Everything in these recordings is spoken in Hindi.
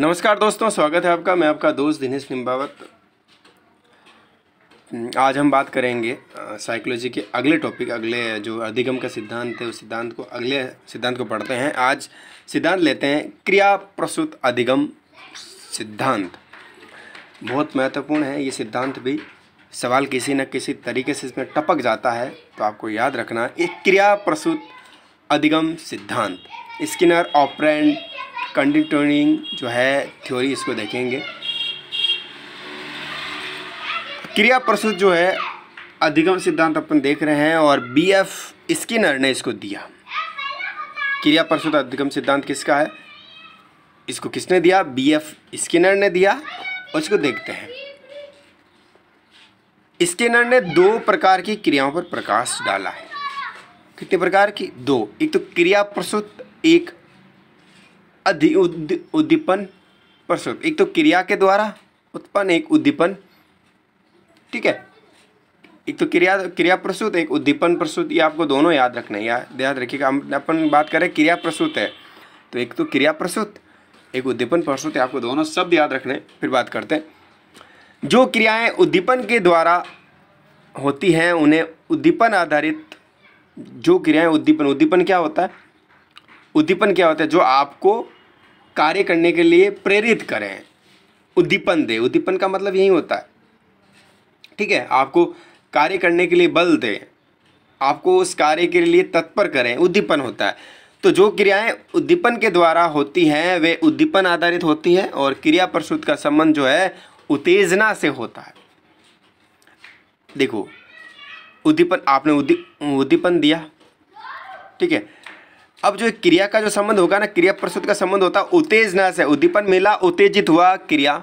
नमस्कार दोस्तों स्वागत है आपका मैं आपका दोस्त दिनेश लिम्बावत हम्म, आज हम बात करेंगे साइकोलॉजी के अगले टॉपिक अगले जो अधिगम का सिद्धांत है उस सिद्धांत को अगले सिद्धांत को पढ़ते हैं आज सिद्धांत लेते हैं क्रिया प्रसूत अधिगम सिद्धांत बहुत महत्वपूर्ण है ये सिद्धांत भी सवाल किसी न किसी तरीके से इसमें टपक जाता है तो आपको याद रखना एक क्रिया प्रसूत अधिगम सिद्धांत स्किनर ऑपरेंट कंडिटोनिंग जो है थ्योरी इसको देखेंगे क्रिया प्रसुत जो है अधिगम सिद्धांत अपन देख रहे हैं और बी एफ स्किनर ने इसको दिया क्रिया प्रसुत अधिगम सिद्धांत किसका है इसको किसने दिया बी एफ स्किनर ने दिया और इसको देखते हैं स्किनर ने दो प्रकार की क्रियाओं पर प्रकाश डाला है कितने प्रकार की दो एक तो क्रिया प्रसुत एक अधि उद्दीपन प्रसुप्त एक तो क्रिया के द्वारा उत्पन्न एक उद्दीपन ठीक है एक तो क्रिया क्रिया प्रसूत एक उद्दीपन प्रसूत ये आपको दोनों याद रखना है याद याद रखिएगा अपन बात करें क्रिया प्रसूत है तो एक तो क्रिया प्रसूत एक उद्दीपन प्रसूत है आपको दोनों शब्द याद रखने फिर बात करते हैं जो क्रियाएं उद्दीपन के द्वारा होती हैं उन्हें उद्दीपन आधारित जो क्रियाएं उद्दीपन उद्दीपन क्या होता है उद्दीपन क्या होता है जो आपको कार्य करने के लिए प्रेरित करें उद्दीपन दे उद्दीपन का मतलब यही होता है ठीक है आपको कार्य करने के लिए बल दे आपको उस कार्य के लिए तत्पर करें उद्दीपन होता है तो जो क्रियाएं उद्दीपन के द्वारा होती हैं वे उद्दीपन आधारित होती हैं और क्रिया प्रसूत का संबंध जो है उत्तेजना से होता है देखो उद्दीपन आपने उद्दीपन दिया ठीक है अब जो क्रिया का जो संबंध होगा ना क्रिया प्रसुत का संबंध होता है उत्तेजना से उद्दीपन मिला उत्तेजित हुआ क्रिया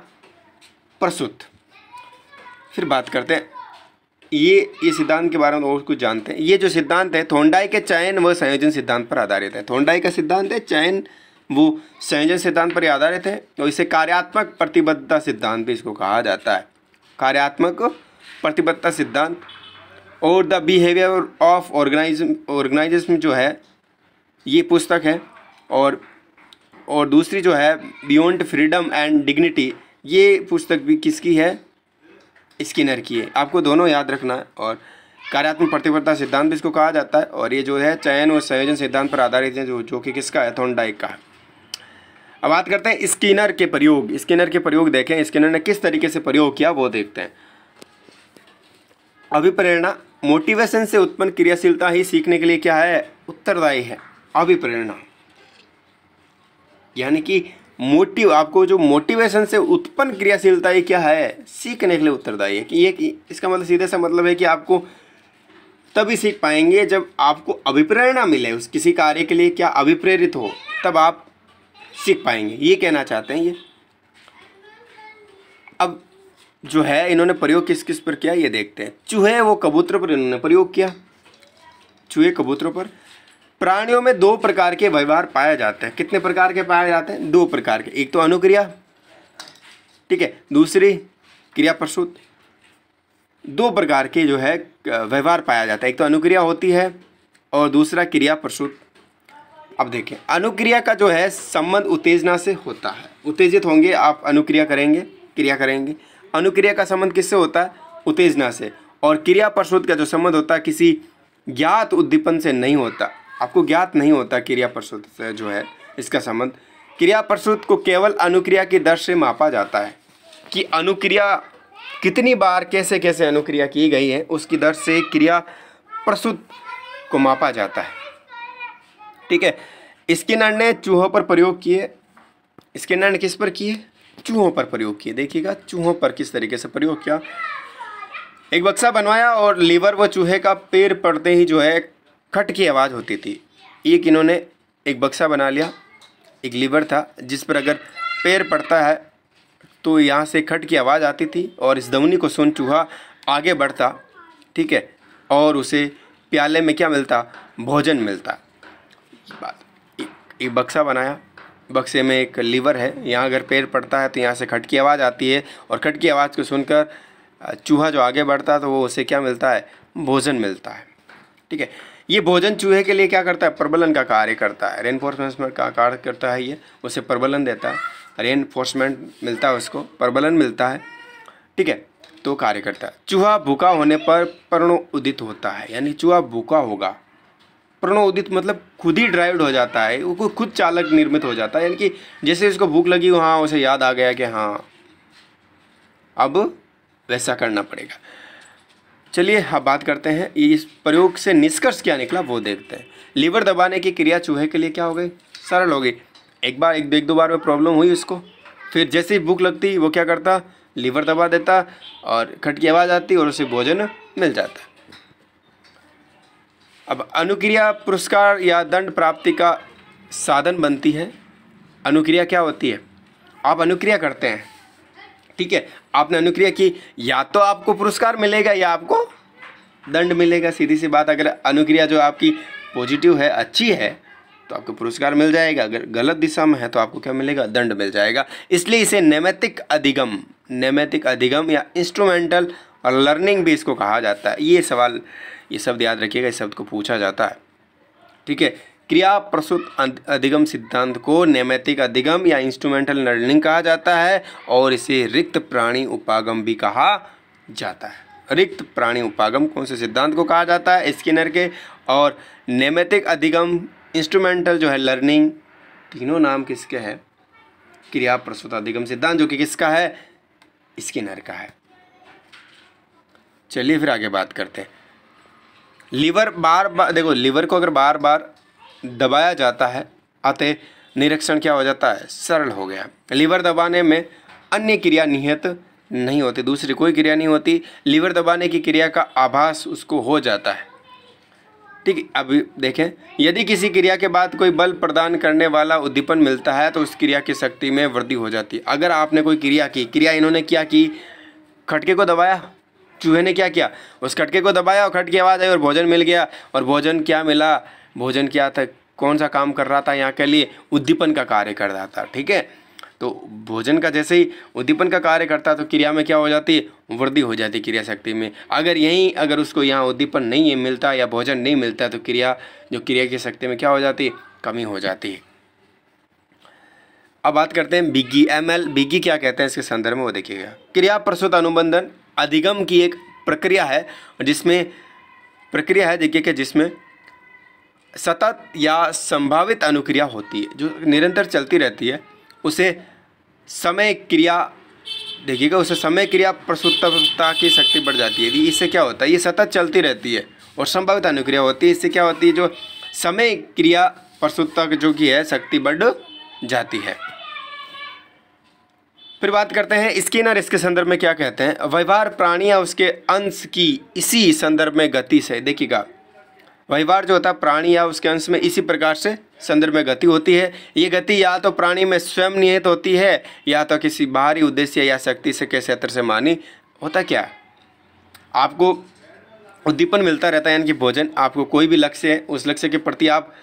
प्रसुत फिर बात करते हैं ये ये सिद्धांत के बारे में और कुछ जानते हैं ये जो सिद्धांत है थोंडाई के चयन व संयोजन सिद्धांत पर आधारित है थोंडाई का सिद्धांत है चयन वो संयोजन सिद्धांत पर आधारित है और इसे कार्यात्मक प्रतिबद्धता सिद्धांत भी इसको कहा जाता है कार्यात्मक प्रतिबद्धता सिद्धांत और the behaviour of organise organisation जो है ये पुस्तक है और और दूसरी जो है बियॉन्ड फ्रीडम एंड डिग्निटी ये पुस्तक भी किसकी है स्किनर की है आपको दोनों याद रखना है और कार्यात्मक प्रतिबद्धता सिद्धांत भी इसको कहा जाता है और ये जो है चयन और संयोजन सिद्धांत पर आधारित है जो जो कि किसका है थोनडाइक का अब बात करते हैं स्किनर के प्रयोग स्किनर के प्रयोग देखें स्किनर ने किस तरीके से प्रयोग किया वो देखते हैं अभिप्रेरणा मोटिवेशन से उत्पन्न क्रियाशीलता ही सीखने के लिए क्या है उत्तरदायी है अभिप्रेरणा यानी कि मोटिव आपको जो मोटिवेशन से उत्पन्न क्रियाशीलता ये क्या है सीखने के लिए उत्तरदायी है कि ये इसका मतलब सीधे सा मतलब है कि आपको तभी सीख पाएंगे जब आपको अभिप्रेरणा मिले उस किसी कार्य के लिए क्या अभिप्रेरित हो तब आप सीख पाएंगे ये कहना चाहते हैं ये अब जो है इन्होंने प्रयोग किस किस पर किया ये देखते हैं चूहे वो कबूतर पर इन्होंने प्रयोग किया चूहे कबूतरों पर प्राणियों में दो प्रकार के व्यवहार पाए जाते हैं कितने प्रकार के पाए जाते हैं दो प्रकार के एक तो अनुक्रिया ठीक है दूसरी क्रिया प्रसूत दो प्रकार के जो है व्यवहार पाया जाता है एक तो अनुक्रिया होती है और दूसरा क्रिया प्रसूत अब देखें अनुक्रिया का जो है संबंध उत्तेजना से होता है उत्तेजित होंगे आप अनुक्रिया करेंगे क्रिया करेंगे अनुक्रिया का संबंध किससे होता है उत्तेजना से और क्रिया प्रसूत का जो संबंध होता है किसी ज्ञात उद्दीपन से नहीं होता आपको ज्ञात नहीं होता क्रिया प्रसुत से जो है इसका संबंध क्रिया प्रसुत को केवल अनुक्रिया की दर से मापा जाता है कि अनुक्रिया कितनी बार कैसे कैसे अनुक्रिया की गई है उसकी दर से क्रिया प्रसुत को मापा जाता है ठीक है स्किनर ने चूहों पर प्रयोग किए स्किनर ने किस पर किए चूहों पर प्रयोग किए देखिएगा चूहों पर किस तरीके से प्रयोग किया एक बक्सा बनवाया और लीवर व चूहे का पेड़ पड़ते ही जो है खट की आवाज़ होती थी एक इन्होंने एक बक्सा बना लिया एक लीवर था जिस पर अगर पैर पड़ता है तो यहाँ से खट की आवाज़ आती थी और इस दौनी को सुन चूहा आगे बढ़ता ठीक है और उसे प्याले में क्या मिलता भोजन मिलता बात एक बक्सा बनाया बक्से में एक लीवर है यहाँ अगर पेड़ पड़ता है तो यहाँ से खट की आवाज़ आती है और खट की आवाज़ को सुनकर चूहा जो आगे बढ़ता है तो वो उसे क्या मिलता है भोजन मिलता है ठीक है ये भोजन चूहे के लिए क्या करता है प्रबलन का कार्य करता है रेनफोर्समेंट का कार्य करता है ये उसे प्रबलन देता है रेनफोर्समेंट मिलता है उसको प्रबलन मिलता है ठीक है तो कार्य करता है चूहा भूखा होने पर प्रणो उदित होता है यानी चूहा भूखा होगा प्रणो उदित मतलब खुद ही ड्राइव हो जाता है वो खुद चालक निर्मित हो जाता है यानी कि जैसे उसको भूख लगी वहाँ उसे याद आ गया कि हाँ अब वैसा करना पड़ेगा चलिए हम बात करते हैं इस प्रयोग से निष्कर्ष क्या निकला वो देखते हैं लीवर दबाने की क्रिया चूहे के लिए क्या हो गई सरल हो गई एक बार एक एक दो बार में प्रॉब्लम हुई उसको फिर जैसे ही भूख लगती वो क्या करता लीवर दबा देता और खटकी आवाज़ आती और उसे भोजन मिल जाता अब अनुक्रिया पुरस्कार या दंड प्राप्ति का साधन बनती है अनुक्रिया क्या होती है आप अनुक्रिया करते हैं ठीक है आपने अनुक्रिया की या तो आपको पुरस्कार मिलेगा या आपको दंड मिलेगा सीधी सी बात अगर अनुक्रिया जो आपकी पॉजिटिव है अच्छी है तो आपको पुरस्कार मिल जाएगा अगर गलत दिशा में है तो आपको क्या मिलेगा दंड मिल जाएगा इसलिए इसे नैमितिक अधिगम नैमितिक अधिगम या इंस्ट्रूमेंटल और लर्निंग भी इसको कहा जाता है ये सवाल ये शब्द याद रखिएगा इस शब्द को पूछा जाता है ठीक है क्रिया प्रसुत अं, अधिगम सिद्धांत को नैमितिक अधिगम या इंस्ट्रूमेंटल लर्निंग कहा जाता है और इसे रिक्त प्राणी उपागम भी कहा जाता है रिक्त प्राणी उपागम कौन से सिद्धांत को कहा जाता है स्किनर के और नेमेतिक अधिगम इंस्ट्रूमेंटल जो है लर्निंग तीनों नाम किसके हैं क्रिया प्रस्तुत अधिगम सिद्धांत जो कि किसका है स्किनर का है चलिए फिर आगे बात करते हैं लीवर बार बार देखो लीवर को अगर बार बार दबाया जाता है आते निरीक्षण क्या हो जाता है सरल हो गया लीवर दबाने में अन्य क्रिया निहित नहीं होती दूसरी कोई क्रिया नहीं होती लीवर दबाने की क्रिया का आभास उसको हो जाता है ठीक अब देखें यदि किसी क्रिया के बाद कोई बल प्रदान करने वाला उद्दीपन मिलता है तो उस क्रिया की शक्ति में वृद्धि हो जाती है अगर आपने कोई क्रिया की क्रिया इन्होंने क्या की खटके को दबाया चूहे ने क्या किया उस खटके को दबाया और खटके आवाज़ आई और भोजन मिल गया और भोजन क्या मिला भोजन क्या था कौन सा काम कर रहा था यहाँ के लिए उद्दीपन का कार्य कर रहा था ठीक है तो भोजन का जैसे ही उद्दीपन का कार्य करता है तो क्रिया में क्या हो जाती है वृद्धि हो जाती है क्रिया शक्ति में अगर यहीं अगर उसको यहाँ उद्दीपन नहीं है मिलता या भोजन नहीं मिलता तो क्रिया जो क्रिया की शक्ति में क्या हो जाती है कमी हो जाती है अब बात करते हैं बिग्गी एम एल बिग्गी क्या कहते हैं इसके संदर्भ में वो देखिएगा क्रिया प्रसुत अनुबंधन अधिगम की एक प्रक्रिया है जिसमें प्रक्रिया है देखिए कि जिसमें सतत या संभावित अनुक्रिया होती है जो निरंतर चलती रहती है उसे समय क्रिया देखिएगा उसे समय क्रिया प्रसुतता की शक्ति बढ़ जाती है इससे क्या होता है ये सतत चलती रहती है और संभावित अनुक्रिया होती है इससे क्या होती है जो समय क्रिया प्रसुतता जो की है शक्ति बढ़ जाती है फिर बात करते हैं स्किनर इसके संदर्भ में क्या कहते हैं व्यवहार प्राणी या उसके अंश की इसी संदर्भ में गति से देखिएगा व्यवहार जो होता है प्राणी या उसके अंश में इसी प्रकार से संदर्भ में गति होती है ये गति या तो प्राणी में स्वयं निहित होती है या तो किसी बाहरी उद्देश्य या शक्ति से के क्षेत्र से मानी होता क्या आपको उद्दीपन मिलता रहता है यानी कि भोजन आपको कोई भी लक्ष्य है उस लक्ष्य के प्रति आप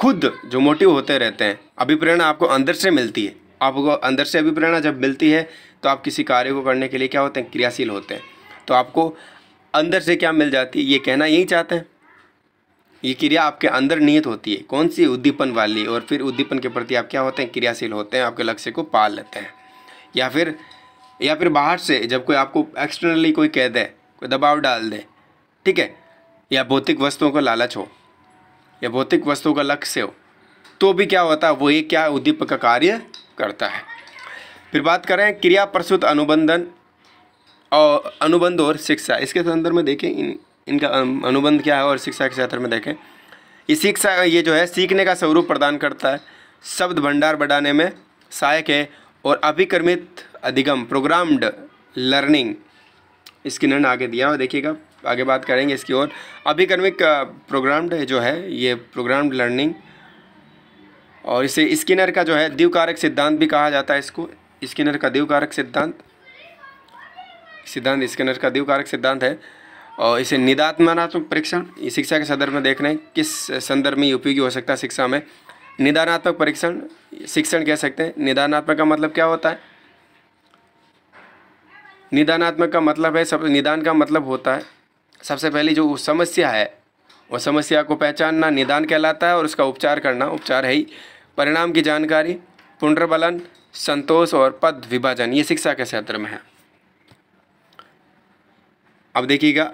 खुद जो मोटिव होते रहते हैं अभिप्रेरणा आपको अंदर से मिलती है आपको अंदर से अभिप्रेरणा जब मिलती है तो आप किसी कार्य को करने के लिए क्या होते हैं क्रियाशील होते हैं तो आपको अंदर से क्या मिल जाती है ये कहना यही चाहते हैं ये क्रिया आपके अंदर निहित होती है कौन सी उद्दीपन वाली और फिर उद्दीपन के प्रति आप क्या होते हैं क्रियाशील होते हैं आपके लक्ष्य को पाल लेते हैं या फिर या फिर बाहर से जब कोई आपको एक्सटर्नली कोई कह दे कोई दबाव डाल दे ठीक है या भौतिक वस्तुओं का लालच हो या भौतिक वस्तुओं का लक्ष्य हो तो भी क्या होता है वो एक क्या उद्दीपक का कार्य करता है फिर बात करें क्रिया प्रसुत अनुबंधन और अनुबंध और शिक्षा इसके संदर्भ में देखें इन इनका अनुबंध क्या है और शिक्षा के क्षेत्र में देखें ये शिक्षा ये जो है सीखने का स्वरूप प्रदान करता है शब्द भंडार बढ़ाने में सहायक है और अभिक्रमित अधिगम प्रोग्राम्ड लर्निंग इसकी निर्णय आगे दिया और देखिएगा आगे बात करेंगे इसकी ओर अभिक्रमिक प्रोग्राम्ड जो है ये प्रोग्राम्ड लर्निंग और इसे स्किनर का जो है द्विकारक सिद्धांत भी कहा जाता है इसको स्किनर का द्विकारक सिद्धांत सिद्धांत स्किनर का द्विकारक सिद्धांत है और इसे निदानात्मक परीक्षण शिक्षा के संदर्भ में देख रहे हैं किस संदर्भ में उपयोगी हो सकता है शिक्षा में निदानात्मक परीक्षण शिक्षण कह सकते हैं निदानात्मक का मतलब क्या होता है निदानात्मक का मतलब है सब निदान का मतलब होता है सबसे पहले जो समस्या है वो समस्या को पहचानना निदान कहलाता है और उसका उपचार करना उपचार है ही परिणाम की जानकारी पुनर्बलन संतोष और पद विभाजन ये शिक्षा के क्षेत्र में है अब देखिएगा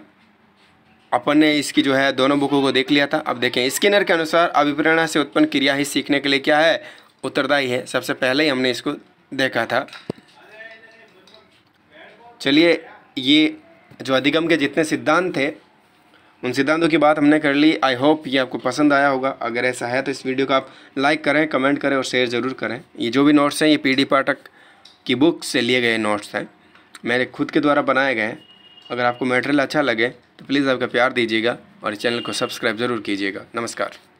अपन ने इसकी जो है दोनों बुकों को देख लिया था अब देखें स्किनर के अनुसार अभिप्रेरणा से उत्पन्न क्रिया ही सीखने के लिए क्या है उत्तरदायी है सबसे पहले ही हमने इसको देखा था चलिए ये जो अधिगम के जितने सिद्धांत थे उन सिद्धांतों की बात हमने कर ली आई होप ये आपको पसंद आया होगा अगर ऐसा है तो इस वीडियो को आप लाइक करें कमेंट करें और शेयर ज़रूर करें ये जो भी नोट्स हैं ये पी डी पाठक की बुक से लिए गए नोट्स हैं मेरे खुद के द्वारा बनाए गए हैं अगर आपको मटेरियल अच्छा लगे तो प्लीज़ आपका प्यार दीजिएगा और चैनल को सब्सक्राइब ज़रूर कीजिएगा नमस्कार